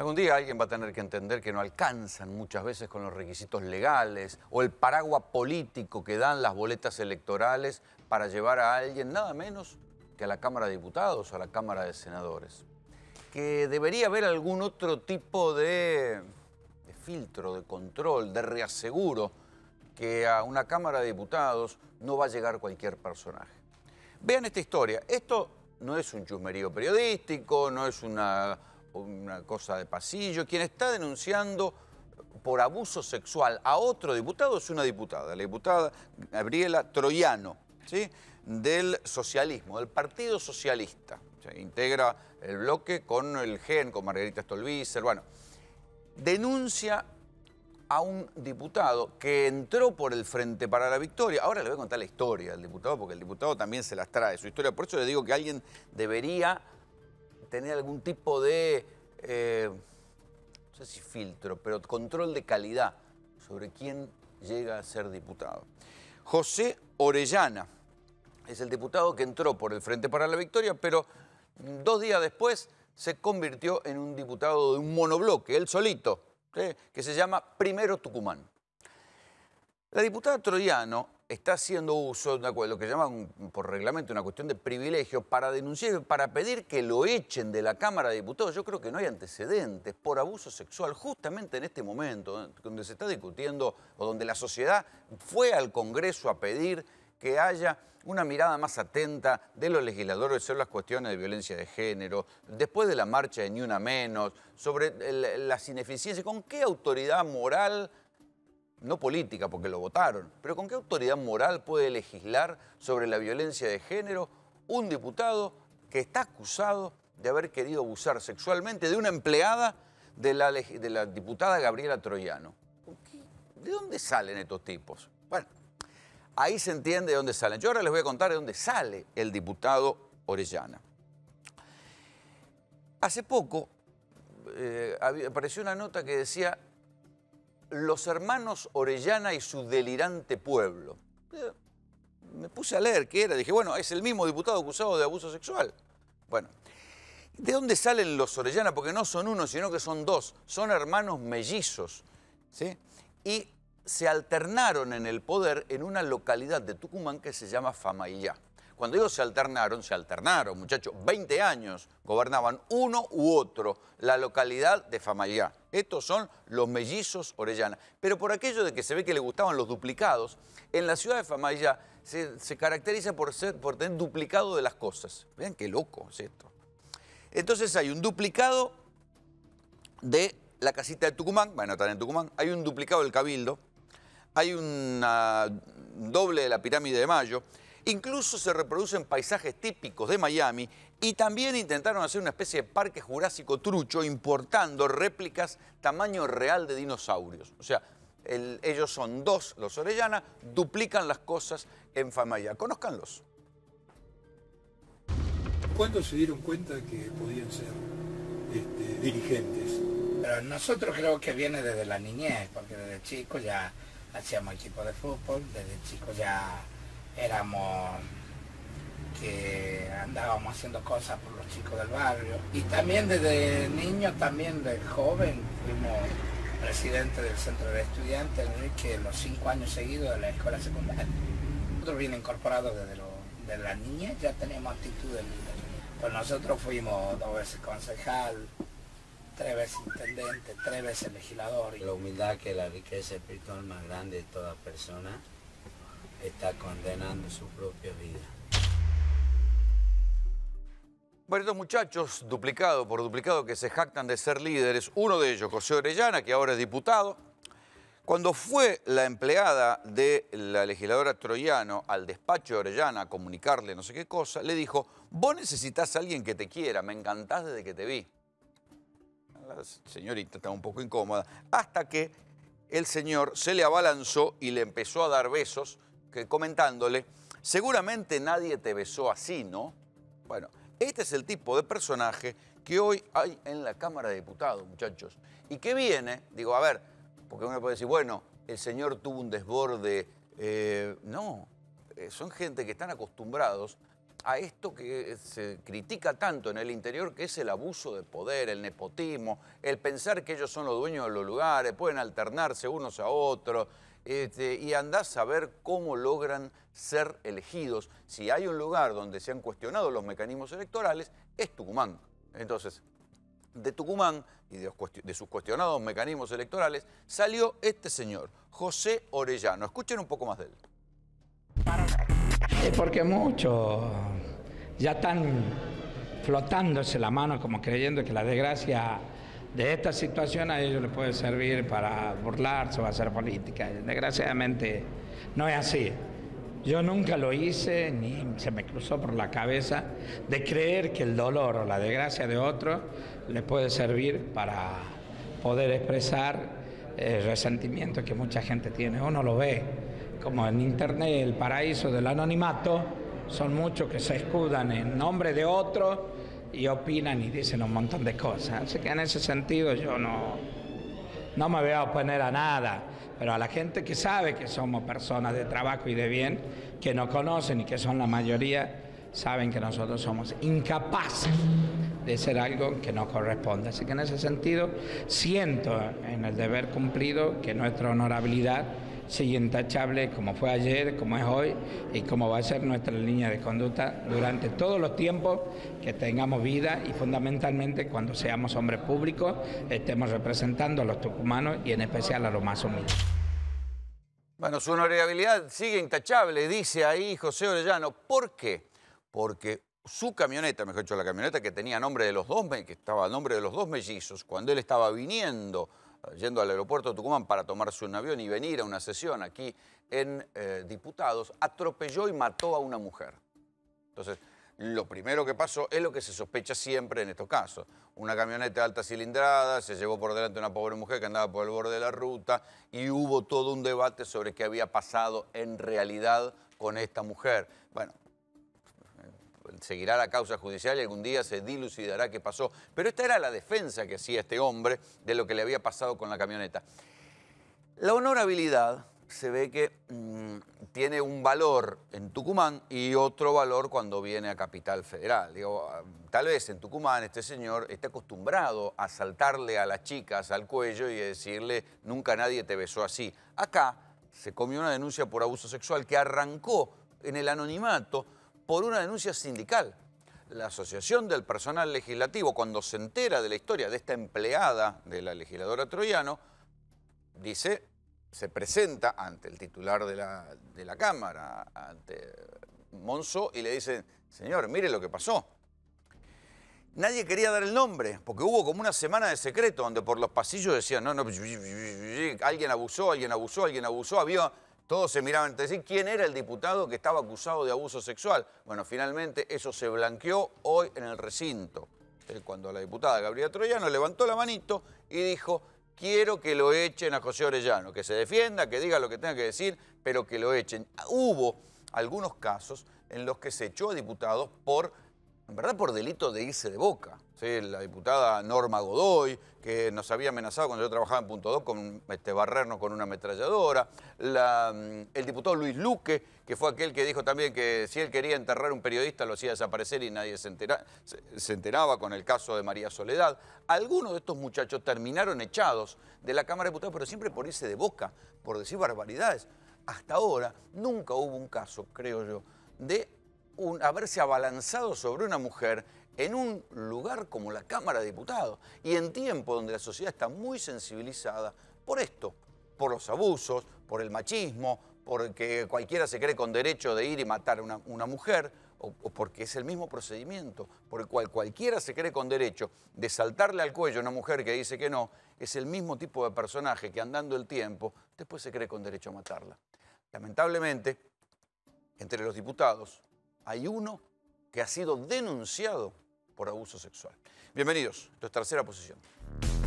Algún día alguien va a tener que entender que no alcanzan muchas veces con los requisitos legales o el paraguas político que dan las boletas electorales para llevar a alguien nada menos que a la Cámara de Diputados o a la Cámara de Senadores. Que debería haber algún otro tipo de, de filtro, de control, de reaseguro, que a una Cámara de Diputados no va a llegar cualquier personaje. Vean esta historia. Esto no es un chusmerío periodístico, no es una una cosa de pasillo. Quien está denunciando por abuso sexual a otro diputado es una diputada, la diputada Gabriela Troyano, ¿sí? del socialismo, del Partido Socialista. integra el bloque con el GEN, con Margarita Stolbizer. Bueno, denuncia a un diputado que entró por el Frente para la Victoria. Ahora le voy a contar la historia del diputado, porque el diputado también se las trae, su historia. Por eso le digo que alguien debería tener algún tipo de, eh, no sé si filtro, pero control de calidad sobre quién llega a ser diputado. José Orellana es el diputado que entró por el Frente para la Victoria, pero dos días después se convirtió en un diputado de un monobloque, él solito, que se llama Primero Tucumán. La diputada Troyano está haciendo uso de lo que llaman por reglamento una cuestión de privilegio para denunciar, para pedir que lo echen de la Cámara de Diputados. Yo creo que no hay antecedentes por abuso sexual justamente en este momento, ¿eh? donde se está discutiendo o donde la sociedad fue al Congreso a pedir que haya una mirada más atenta de los legisladores sobre las cuestiones de violencia de género, después de la marcha de Ni Una Menos, sobre las ineficiencias, con qué autoridad moral no política, porque lo votaron, pero ¿con qué autoridad moral puede legislar sobre la violencia de género un diputado que está acusado de haber querido abusar sexualmente de una empleada de la, diputada Gabriela Troyano? ¿De dónde salen estos tipos? Bueno, ahí se entiende de dónde salen. Yo ahora les voy a contar de dónde sale el diputado Orellana. Hace poco eh, apareció una nota que decía los hermanos Orellana y su delirante pueblo. Eh, me puse a leer qué era. Dije, bueno, es el mismo diputado acusado de abuso sexual. Bueno, ¿de dónde salen los Orellana? Porque no son uno, sino que son dos. Son hermanos mellizos. ¿sí? Y se alternaron en el poder en una localidad de Tucumán que se llama Famaillá. Cuando ellos se alternaron, se alternaron, muchachos. 20 años gobernaban uno u otro la localidad de Famayá. Estos son los mellizos Orellana. Pero por aquello de que se ve que le gustaban los duplicados, en la ciudad de Famayá se, caracteriza por, ser, por tener duplicado de las cosas. Vean qué loco es esto. Entonces hay un duplicado de la casita de Tucumán, bueno, está en Tucumán, hay un duplicado del Cabildo, hay un doble de la pirámide de Mayo, Incluso se reproducen paisajes típicos de Miami y también intentaron hacer una especie de parque jurásico trucho importando réplicas tamaño real de dinosaurios. O sea, ellos son dos, los Orellana, duplican las cosas en Famaya. Conozcanlos. ¿Cuándo se dieron cuenta que podían ser este, dirigentes? Pero nosotros creo que viene desde la niñez, porque desde chico ya hacíamos equipo de fútbol, desde chico ya éramos que andábamos haciendo cosas por los chicos del barrio. Y también desde niño, también de joven, fuimos presidente del centro de estudiantes, que los cinco años seguidos de la escuela secundaria. Nosotros bien incorporados desde, lo, de la niña, ya teníamos actitudes de Pues nosotros fuimos dos veces concejal, tres veces intendente, tres veces legislador. La humildad que la riqueza espiritual más grande de toda persona está condenando su propia vida. Bueno, estos muchachos, duplicado por duplicado, que se jactan de ser líderes, uno de ellos, José Orellana, que ahora es diputado, cuando fue la empleada de la legisladora Troyano al despacho de Orellana a comunicarle no sé qué cosa, le dijo, vos necesitas a alguien que te quiera, me encantás desde que te vi. La señorita está un poco incómoda, hasta que el señor se le abalanzó y le empezó a dar besos que comentándole, seguramente nadie te besó así, ¿no? Bueno, este es el tipo de personaje que hoy hay en la Cámara de Diputados, muchachos. Y que viene, digo, a ver, porque uno puede decir, bueno, el señor tuvo un desborde. Eh, no, eh, son gente que están acostumbrados a esto que eh, se critica tanto en el interior, que es el abuso de poder, el nepotismo, el pensar que ellos son los dueños de los lugares, pueden alternarse unos a otros, este, y andás a ver cómo logran ser elegidos. Si hay un lugar donde se han cuestionado los mecanismos electorales, es Tucumán. Entonces, de Tucumán y de, de sus cuestionados mecanismos electorales salió este señor, José Orellano. Escuchen un poco más de él porque muchos ya están flotándose la mano como creyendo que la desgracia de esta situación a ellos les puede servir para burlarse o hacer política. Desgraciadamente no es así. Yo nunca lo hice, ni se me cruzó por la cabeza de creer que el dolor o la desgracia de otro le puede servir para poder expresar el resentimiento que mucha gente tiene. Uno lo ve como en Internet, el paraíso del anonimato, son muchos que se escudan en nombre de otros y opinan y dicen un montón de cosas. Así que en ese sentido yo no, no me voy a oponer a nada, pero a la gente que sabe que somos personas de trabajo y de bien, que nos conocen y que son la mayoría, saben que nosotros somos incapaces de ser algo que no corresponde. Así que en ese sentido siento en el deber cumplido que nuestra honorabilidad sigue intachable como fue ayer, como es hoy y como va a ser nuestra línea de conducta durante todos los tiempos que tengamos vida y fundamentalmente cuando seamos hombres públicos estemos representando a los tucumanos y en especial a los más humildes. Bueno, su honorabilidad sigue intachable, dice ahí José Orellano. ¿Por qué? Porque su camioneta, mejor dicho, la camioneta que tenía nombre de los dos, que estaba nombre de los dos mellizos, cuando él estaba viniendo yendo al aeropuerto de Tucumán para tomarse un avión y venir a una sesión aquí en eh, Diputados, atropelló y mató a una mujer. Entonces, lo primero que pasó es lo que se sospecha siempre en estos casos. Una camioneta alta cilindrada, se llevó por delante una pobre mujer que andaba por el borde de la ruta y hubo todo un debate sobre qué había pasado en realidad con esta mujer. Bueno, seguirá la causa judicial y algún día se dilucidará qué pasó. Pero esta era la defensa que hacía este hombre de lo que le había pasado con la camioneta. La honorabilidad se ve que mm, tiene un valor en Tucumán y otro valor cuando viene a Capital Federal. Ah, tal vez en Tucumán este señor está acostumbrado a saltarle a las chicas al cuello y a decirle, nunca nadie te besó así. Acá se comió una denuncia por abuso sexual que arrancó en el anonimato por una denuncia sindical. La Asociación del Personal Legislativo, cuando se entera de la historia de esta empleada de la legisladora Troyano, dice, se presenta ante el titular de la, de la Cámara, ante Monzo, y le dice, señor, mire lo que pasó. Nadie quería dar el nombre, porque hubo como una semana de secreto donde por los pasillos decían, no, no, alguien abusó, alguien abusó, alguien abusó, había todos se miraban entre sí. ¿Quién era el diputado que estaba acusado de abuso sexual? Bueno, finalmente eso se blanqueó hoy en el recinto. Cuando la diputada Gabriela Troyano levantó la manito y dijo, quiero que lo echen a José Orellano, que se defienda, que diga lo que tenga que decir, pero que lo echen. Hubo algunos casos en los que se echó a diputados por en verdad por delito de irse de boca. ¿sí? La diputada Norma Godoy, que nos había amenazado cuando yo trabajaba en Punto 2 con este, barrernos con una ametralladora. Mm, el diputado Luis Luque, que fue aquel que dijo también que si él quería enterrar a un periodista lo hacía desaparecer y nadie se, se enteraba con el caso de María Soledad. Algunos de estos muchachos terminaron echados de la Cámara de Diputados, pero siempre por irse de boca, por decir barbaridades. Hasta ahora nunca hubo un caso, creo yo, de haberse abalanzado sobre una mujer en un lugar como la Cámara de Diputados y en tiempo donde la sociedad está muy sensibilizada por esto, por los abusos, por el machismo, porque cualquiera se cree con derecho de ir y matar a una, mujer, o, porque es el mismo procedimiento, por el cual cualquiera se cree con derecho de saltarle al cuello a una mujer que dice que no, es el mismo tipo de personaje que andando el tiempo después se cree con derecho a matarla. Lamentablemente, entre los diputados, hay uno que ha sido denunciado por abuso sexual. Bienvenidos, a es tercera posición.